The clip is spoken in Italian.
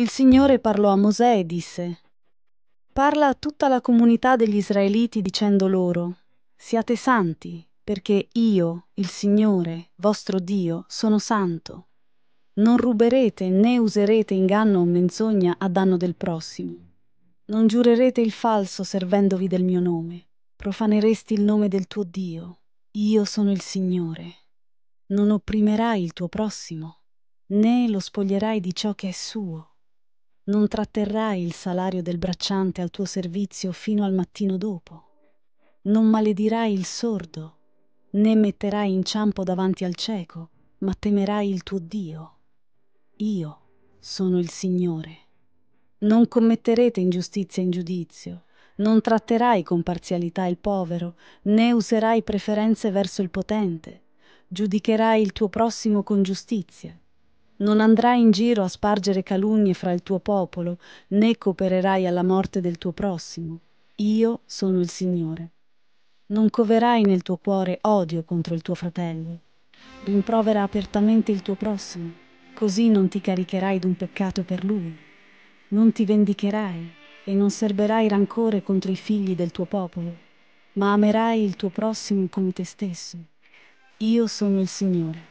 Il Signore parlò a Mosè e disse Parla a tutta la comunità degli Israeliti dicendo loro Siate santi, perché io, il Signore, vostro Dio, sono santo. Non ruberete né userete inganno o menzogna a danno del prossimo. Non giurerete il falso servendovi del mio nome. Profaneresti il nome del tuo Dio. Io sono il Signore. Non opprimerai il tuo prossimo, né lo spoglierai di ciò che è suo non tratterrai il salario del bracciante al tuo servizio fino al mattino dopo. Non maledirai il sordo, né metterai inciampo davanti al cieco, ma temerai il tuo Dio. Io sono il Signore. Non commetterete ingiustizia in giudizio, non tratterai con parzialità il povero, né userai preferenze verso il potente, giudicherai il tuo prossimo con giustizia non andrai in giro a spargere calunnie fra il tuo popolo, né coopererai alla morte del tuo prossimo. Io sono il Signore. Non coverai nel tuo cuore odio contro il tuo fratello. Rimprovera apertamente il tuo prossimo, così non ti caricherai d'un peccato per lui. Non ti vendicherai e non serberai rancore contro i figli del tuo popolo, ma amerai il tuo prossimo come te stesso. Io sono il Signore.